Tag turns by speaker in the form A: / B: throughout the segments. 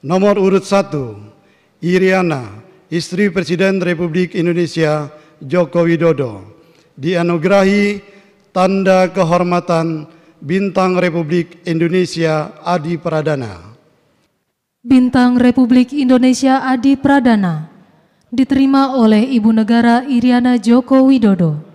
A: Nomor urut satu, Iriana, istri Presiden Republik Indonesia Joko Widodo, dianugerahi tanda kehormatan Bintang Republik Indonesia Adi Pradana.
B: Bintang Republik Indonesia Adi Pradana diterima oleh Ibu Negara Iriana Joko Widodo.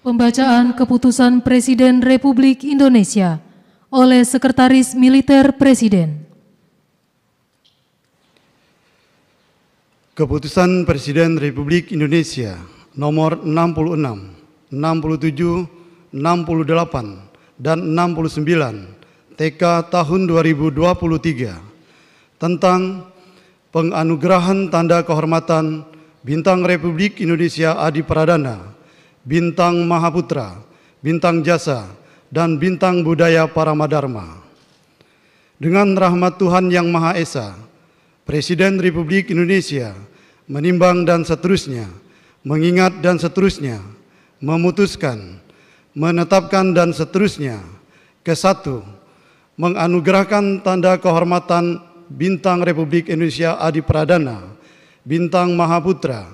B: Pembacaan Keputusan Presiden Republik Indonesia oleh Sekretaris Militer Presiden.
A: Keputusan Presiden Republik Indonesia nomor 66, 67, 68, dan 69 TK tahun 2023 tentang penganugerahan tanda kehormatan Bintang Republik Indonesia Adi Pradana Bintang Mahaputra, Bintang Jasa, dan Bintang Budaya Paramadharma. Dengan rahmat Tuhan Yang Maha Esa, Presiden Republik Indonesia menimbang dan seterusnya, mengingat dan seterusnya, memutuskan, menetapkan dan seterusnya, ke satu, menganugerahkan tanda kehormatan Bintang Republik Indonesia Adi Pradana, Bintang Mahaputra,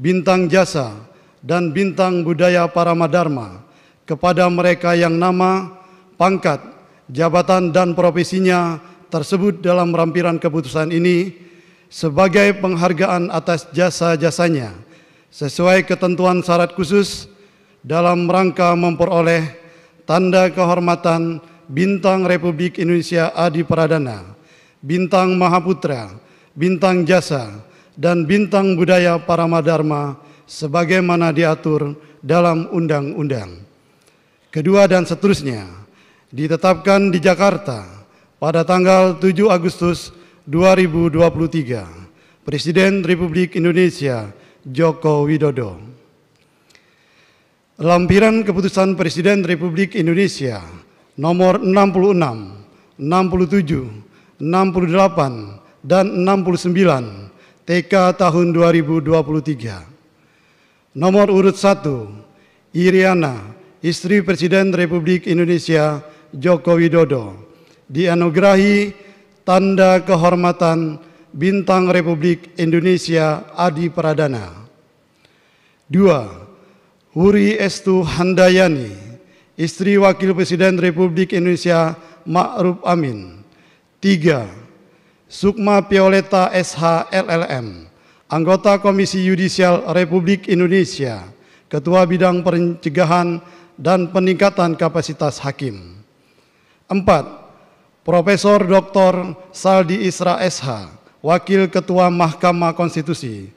A: Bintang Jasa, dan bintang budaya Paramadharma kepada mereka yang nama, pangkat, jabatan dan profesinya tersebut dalam rampiran keputusan ini sebagai penghargaan atas jasa-jasanya sesuai ketentuan syarat khusus dalam rangka memperoleh tanda kehormatan Bintang Republik Indonesia Adi Pradana, Bintang Mahaputra, Bintang Jasa, dan Bintang Budaya Paramadharma sebagaimana diatur dalam undang-undang. Kedua dan seterusnya ditetapkan di Jakarta pada tanggal 7 Agustus 2023 Presiden Republik Indonesia Joko Widodo. Lampiran keputusan Presiden Republik Indonesia nomor 66, 67, 68, dan 69 TK tahun 2023 Nomor urut satu, Iriana, istri Presiden Republik Indonesia Joko Widodo, dianugerahi tanda kehormatan Bintang Republik Indonesia Adi Pradana. Dua, Huri Estu Handayani, istri Wakil Presiden Republik Indonesia Ma'ruf Amin. Tiga, Sukma Pioleta SH LLM, anggota Komisi Yudisial Republik Indonesia, Ketua Bidang Pencegahan dan Peningkatan Kapasitas Hakim. empat, Profesor Dr. Saldi Isra SH, Wakil Ketua Mahkamah Konstitusi,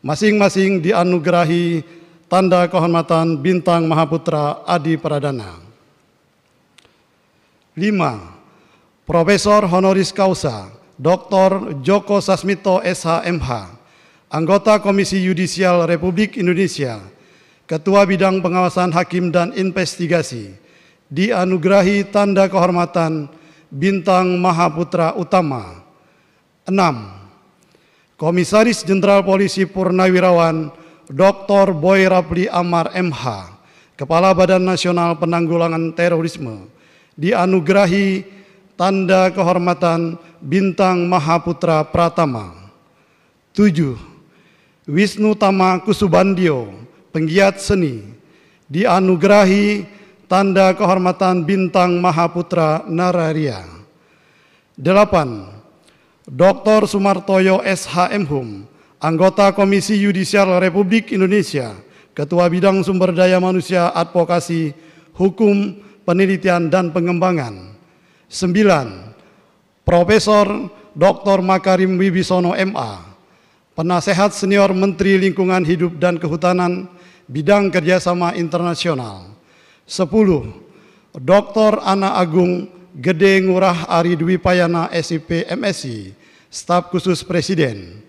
A: masing-masing dianugerahi tanda kehormatan Bintang Mahaputra Adi Pradana. Lima, Profesor Honoris Causa Dr. Joko Sasmito SHMH, anggota Komisi Yudisial Republik Indonesia, Ketua Bidang Pengawasan Hakim dan Investigasi, dianugerahi tanda kehormatan Bintang Mahaputra Utama. 6. Komisaris Jenderal Polisi Purnawirawan Dr. Boy Rapli Amar MH, Kepala Badan Nasional Penanggulangan Terorisme, dianugerahi tanda kehormatan Bintang Mahaputra Pratama. 7 Wisnu Tama Kusubandio, penggiat seni, dianugerahi tanda kehormatan bintang Mahaputra Nararia. Delapan, Dr. Sumartoyo SHM Hum, anggota Komisi Yudisial Republik Indonesia, Ketua Bidang Sumber Daya Manusia Advokasi, Hukum, Penelitian dan Pengembangan. Sembilan, Profesor Dr. Makarim Wibisono MA, Penasehat Senior Menteri Lingkungan Hidup dan Kehutanan Bidang Kerjasama Internasional. 10. Dr. Ana Agung Gede Ngurah Ari Dwi Payana SIP MSI, Staf Khusus Presiden.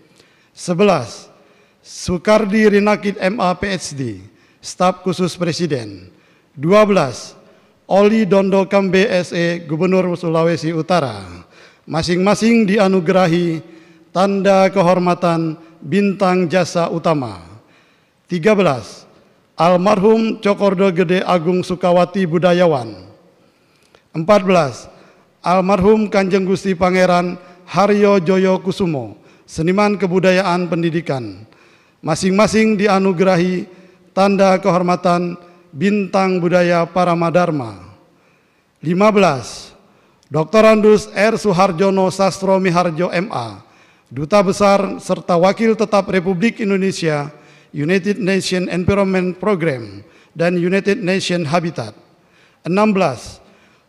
A: 11. Sukardi Rinakit MA PhD, Staf Khusus Presiden. 12. Oli Dondo Kambe SE Gubernur Sulawesi Utara masing-masing dianugerahi tanda kehormatan bintang jasa utama. 13. Almarhum Cokordo Gede Agung Sukawati Budayawan. 14. Almarhum Kanjeng Gusti Pangeran Haryo Joyo Kusumo, seniman kebudayaan pendidikan. Masing-masing dianugerahi tanda kehormatan bintang budaya Paramadharma. 15. Dr. Andus R. Suharjono Sastro Miharjo MA, Duta Besar serta Wakil Tetap Republik Indonesia, United Nations Environment Program, dan United Nations Habitat. 16.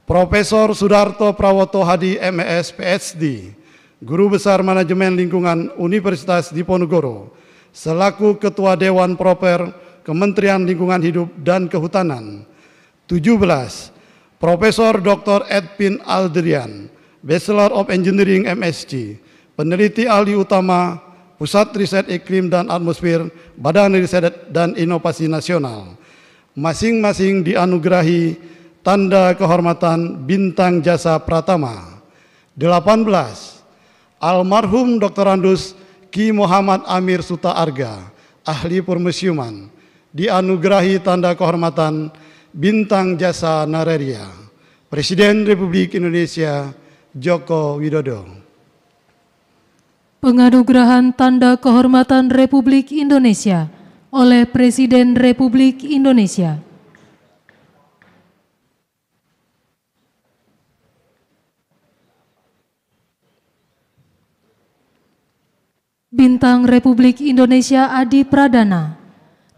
A: Profesor Sudarto Prawoto Hadi MES PhD, Guru Besar Manajemen Lingkungan Universitas Diponegoro, selaku Ketua Dewan Proper Kementerian Lingkungan Hidup dan Kehutanan. 17. Profesor Dr. Edwin Aldrian, Bachelor of Engineering MSc, peneliti ahli utama Pusat Riset Iklim dan Atmosfer, Badan Riset dan Inovasi Nasional. Masing-masing dianugerahi tanda kehormatan Bintang Jasa Pratama. 18. Almarhum Dr. Andus Ki Muhammad Amir Suta Arga, ahli permusiuman, dianugerahi tanda kehormatan Bintang Jasa Nareria. Presiden Republik Indonesia Joko Widodo
B: penganugerahan tanda kehormatan Republik Indonesia oleh Presiden Republik Indonesia. Bintang Republik Indonesia Adi Pradana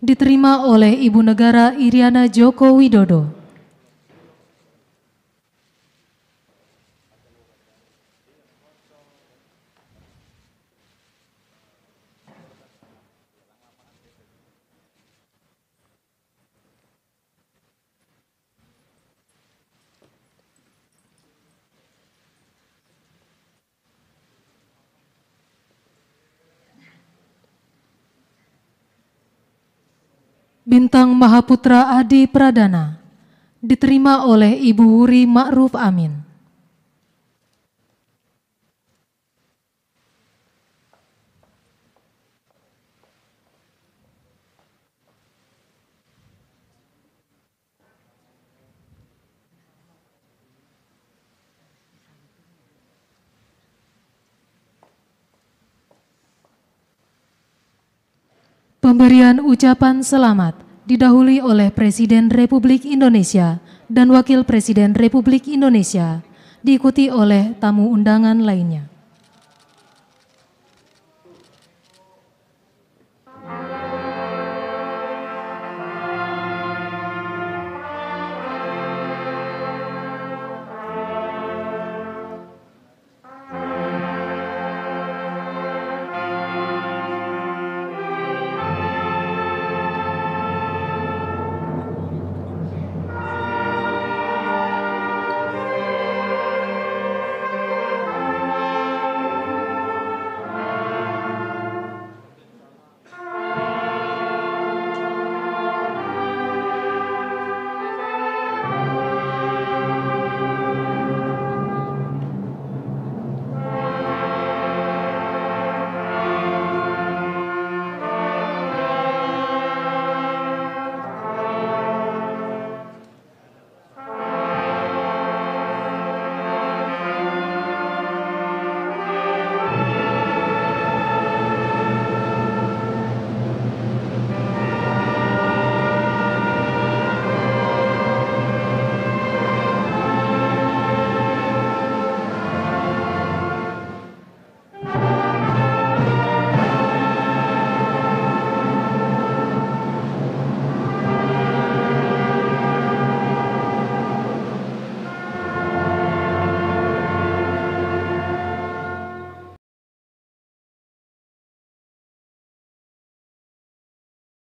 B: diterima oleh Ibu Negara Iriana Joko Widodo. Bintang Mahaputra Adi Pradana diterima oleh Ibu Wuri Ma'ruf Amin. Pemberian ucapan selamat didahului oleh Presiden Republik Indonesia dan Wakil Presiden Republik Indonesia, diikuti oleh tamu undangan lainnya.